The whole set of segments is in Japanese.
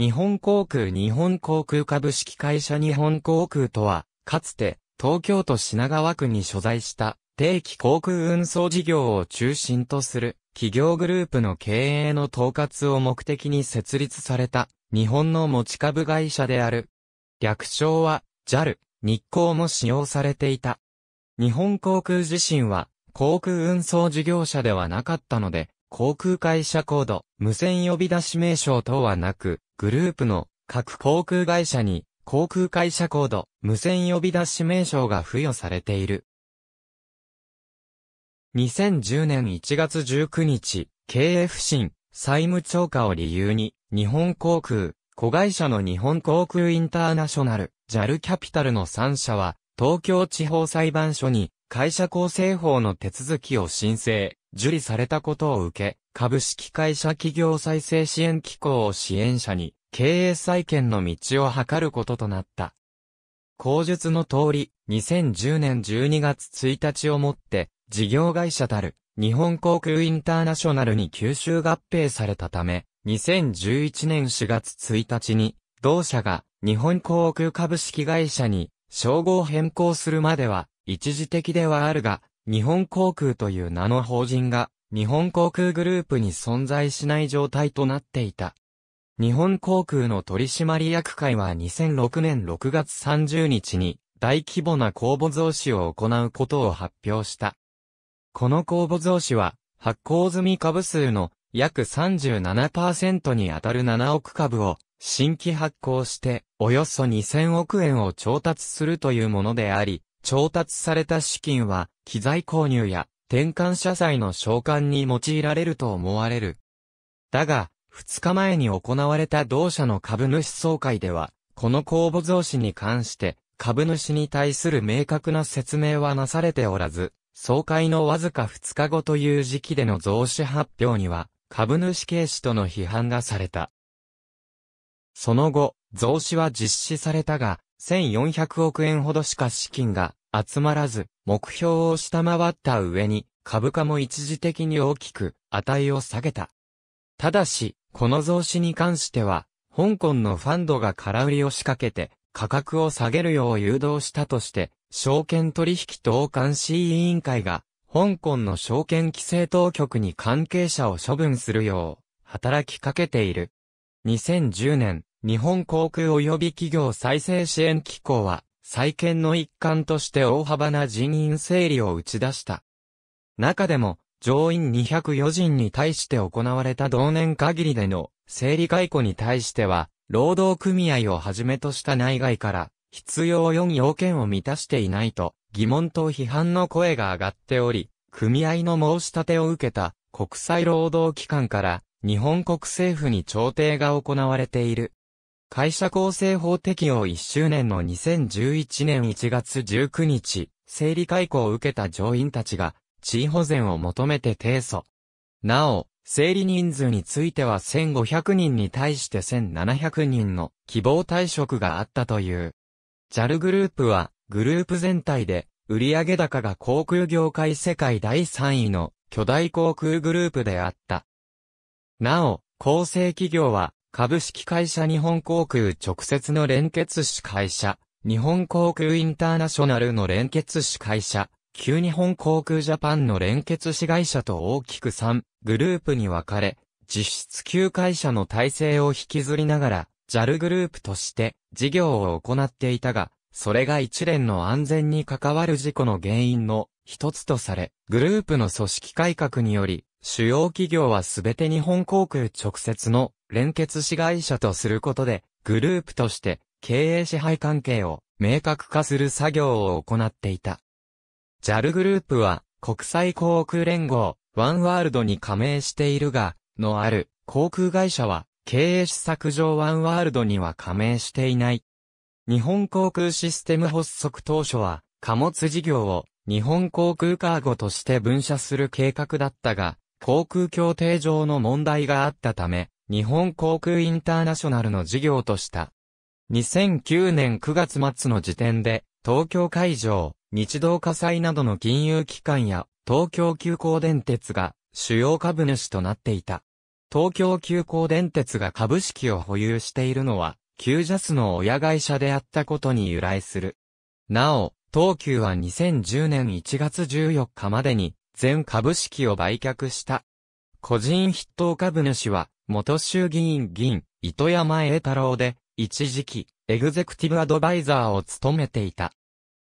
日本航空日本航空株式会社日本航空とは、かつて、東京都品川区に所在した、定期航空運送事業を中心とする、企業グループの経営の統括を目的に設立された、日本の持ち株会社である。略称は、JAL、日航も使用されていた。日本航空自身は、航空運送事業者ではなかったので、航空会社コード、無線呼び出し名称等はなく、グループの各航空会社に航空会社コード、無線呼び出し名称が付与されている。2010年1月19日、経営不振、債務超過を理由に、日本航空、子会社の日本航空インターナショナル、JAL キャピタルの3社は、東京地方裁判所に、会社構成法の手続きを申請、受理されたことを受け、株式会社企業再生支援機構を支援者に経営再建の道を図ることとなった。口述の通り、2010年12月1日をもって、事業会社たる日本航空インターナショナルに吸収合併されたため、2011年4月1日に、同社が日本航空株式会社に称号変更するまでは一時的ではあるが、日本航空という名の法人が日本航空グループに存在しない状態となっていた。日本航空の取締役会は2006年6月30日に大規模な公募増資を行うことを発表した。この公募増資は発行済み株数の約37%にあたる7億株を新規発行しておよそ2000億円を調達するというものであり、調達された資金は機材購入や転換社債の償還に用いられると思われる。だが、2日前に行われた同社の株主総会では、この公募増資に関して、株主に対する明確な説明はなされておらず、総会のわずか2日後という時期での増資発表には、株主軽視との批判がされた。その後、増資は実施されたが、1400億円ほどしか資金が集まらず、目標を下回った上に、株価も一時的に大きく、値を下げた。ただし、この増資に関しては、香港のファンドが空売りを仕掛けて、価格を下げるよう誘導したとして、証券取引等監視委員会が、香港の証券規制当局に関係者を処分するよう、働きかけている。2010年、日本航空及び企業再生支援機構は、再建の一環として大幅な人員整理を打ち出した。中でも、上院204人に対して行われた同年限りでの整理解雇に対しては、労働組合をはじめとした内外から、必要4要件を満たしていないと、疑問と批判の声が上がっており、組合の申し立てを受けた国際労働機関から日本国政府に調停が行われている。会社構成法適用1周年の2011年1月19日、整理解雇を受けた乗員たちが、地位保全を求めて提訴。なお、整理人数については1500人に対して1700人の希望退職があったという。JAL グループは、グループ全体で、売上高が航空業界世界第3位の巨大航空グループであった。なお、構成企業は、株式会社日本航空直接の連結主会社、日本航空インターナショナルの連結主会社、旧日本航空ジャパンの連結子会社と大きく3グループに分かれ、実質9会社の体制を引きずりながら、JAL グループとして事業を行っていたが、それが一連の安全に関わる事故の原因の一つとされ、グループの組織改革により、主要企業はすべて日本航空直接の連結子会社とすることで、グループとして経営支配関係を明確化する作業を行っていた。JAL グループは国際航空連合ワンワールドに加盟しているが、のある航空会社は経営施策上ワンワールドには加盟していない。日本航空システム発足当初は貨物事業を日本航空カーゴとして分社する計画だったが、航空協定上の問題があったため、日本航空インターナショナルの事業とした。2009年9月末の時点で、東京会場、日動火災などの金融機関や、東京急行電鉄が主要株主となっていた。東京急行電鉄が株式を保有しているのは、旧ジャスの親会社であったことに由来する。なお、東急は2010年1月14日までに全株式を売却した。個人筆頭株主は、元衆議院議員、糸山栄太郎で、一時期、エグゼクティブアドバイザーを務めていた。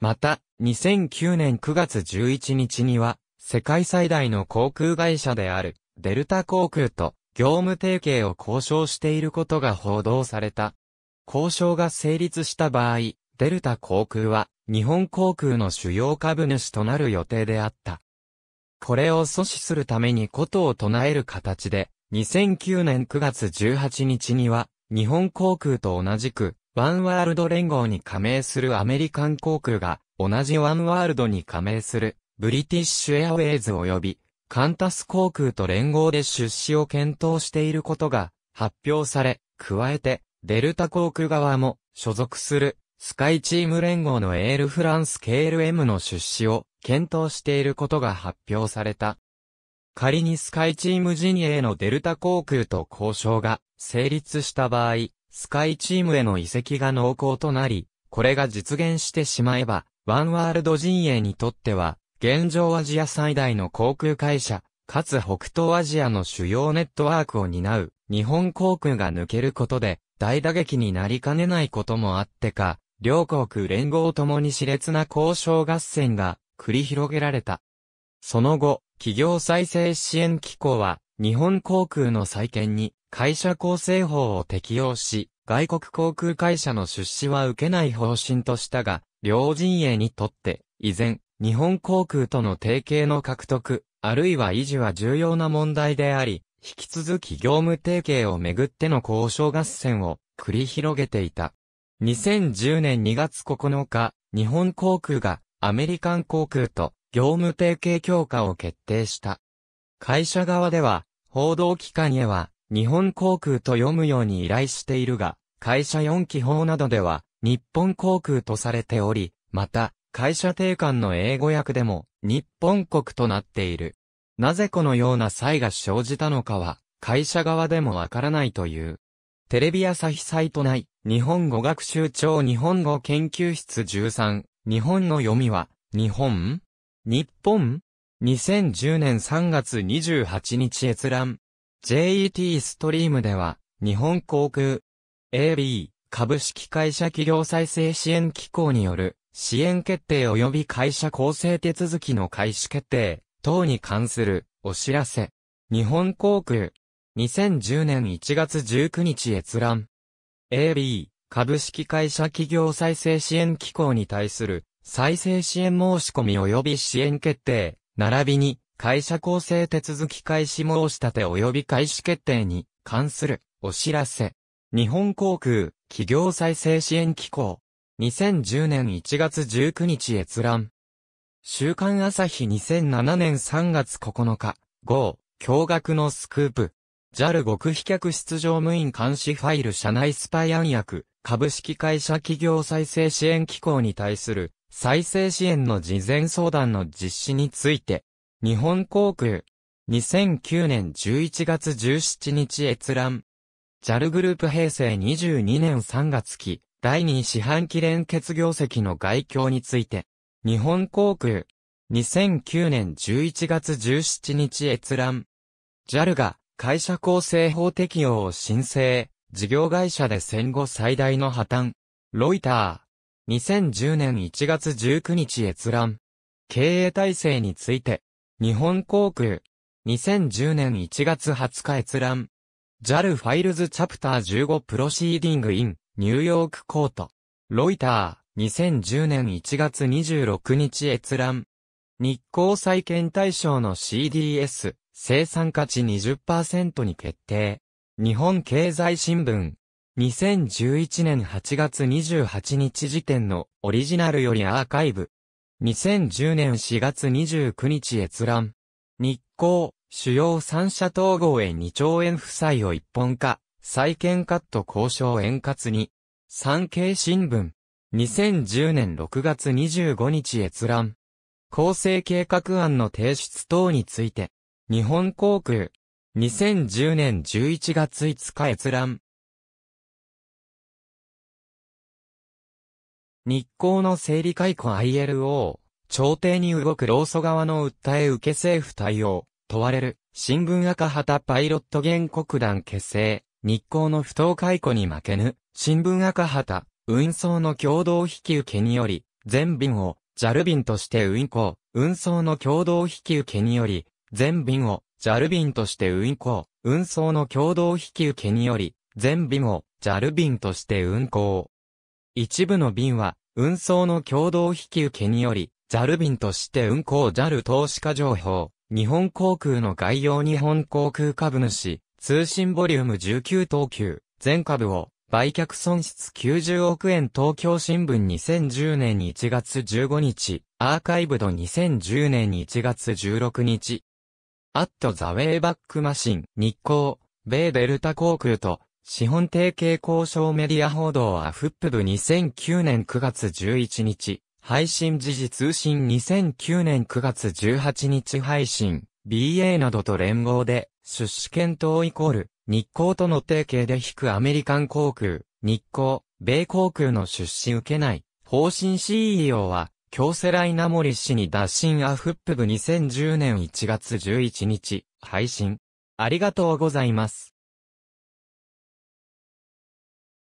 また、2009年9月11日には、世界最大の航空会社である、デルタ航空と、業務提携を交渉していることが報道された。交渉が成立した場合、デルタ航空は、日本航空の主要株主となる予定であった。これを阻止するためにことを唱える形で、2009年9月18日には、日本航空と同じく、ワンワールド連合に加盟するアメリカン航空が、同じワンワールドに加盟する、ブリティッシュエアウェイズ及び、カンタス航空と連合で出資を検討していることが発表され、加えて、デルタ航空側も所属するスカイチーム連合のエールフランス KLM の出資を検討していることが発表された。仮にスカイチーム陣営のデルタ航空と交渉が成立した場合、スカイチームへの移籍が濃厚となり、これが実現してしまえば、ワンワールド陣営にとっては、現状アジア最大の航空会社、かつ北東アジアの主要ネットワークを担う、日本航空が抜けることで、大打撃になりかねないこともあってか、両国連合ともに熾烈な交渉合戦が繰り広げられた。その後、企業再生支援機構は、日本航空の再建に会社構成法を適用し、外国航空会社の出資は受けない方針としたが、両陣営にとって、依然、日本航空との提携の獲得、あるいは維持は重要な問題であり、引き続き業務提携をめぐっての交渉合戦を繰り広げていた。2010年2月9日、日本航空がアメリカン航空と業務提携強化を決定した。会社側では、報道機関へは、日本航空と読むように依頼しているが、会社4機法などでは、日本航空とされており、また、会社定款の英語訳でも、日本国となっている。なぜこのような差異が生じたのかは、会社側でもわからないという。テレビ朝日サイト内、日本語学習庁日本語研究室13、日本の読みは、日本日本 ?2010 年3月28日閲覧。JET ストリームでは、日本航空 AB 株式会社企業再生支援機構による支援決定及び会社構成手続きの開始決定等に関するお知らせ。日本航空2010年1月19日閲覧。AB 株式会社企業再生支援機構に対する再生支援申し込み及び支援決定、並びに会社構成手続き開始申し立て及び開始決定に関するお知らせ。日本航空企業再生支援機構2010年1月19日閲覧週刊朝日2007年3月9日号驚愕のスクープ JAL 極秘客室乗務員監視ファイル社内スパイ暗躍株式会社企業再生支援機構に対する再生支援の事前相談の実施について、日本航空、2009年11月17日閲覧。JAL グループ平成22年3月期、第2四半期連結業績の概況について、日本航空、2009年11月17日閲覧。JAL が会社構成法適用を申請、事業会社で戦後最大の破綻。ロイター。2010年1月19日閲覧。経営体制について。日本航空。2010年1月20日閲覧。JAL ファイルズチャプター15プロシーディングイン、ニューヨークコート。ロイター。2010年1月26日閲覧。日光債券対象の CDS、生産価値20%に決定。日本経済新聞。2011年8月28日時点のオリジナルよりアーカイブ。2010年4月29日閲覧。日光、主要三社統合へ2兆円負債を一本化、債権カット交渉円滑に。産経新聞。2010年6月25日閲覧。構成計画案の提出等について、日本航空、2010年11月5日閲覧。日光の整理解雇 ILO、朝廷に動く労組側の訴え受け政府対応、問われる、新聞赤旗パイロット原告団結成、日光の不当解雇に負けぬ、新聞赤旗、運送の共同引き受けにより、全便を、JAL 便として運行、運送の共同引き受けにより、全便を、ャルビ便として運行、運送の共同引き受けにより、全便をャルビ便として運行。一部の便は、運送の共同引き受けにより、ャルビ便として運行ジャル投資家情報、日本航空の概要日本航空株主、通信ボリューム19等級、全株を、売却損失90億円東京新聞2010年1月15日、アーカイブド2010年1月16日。アットザウェイバックマシン、日航、米デルタ航空と、資本提携交渉メディア報道はフップ部2009年9月11日、配信時事通信2009年9月18日配信、BA などと連合で、出資検討イコール、日航との提携で引くアメリカン航空、日航、米航空の出資受けない、方針 CEO は、京セラモリ氏に打診アフップ部2010年1月11日、配信。ありがとうございます。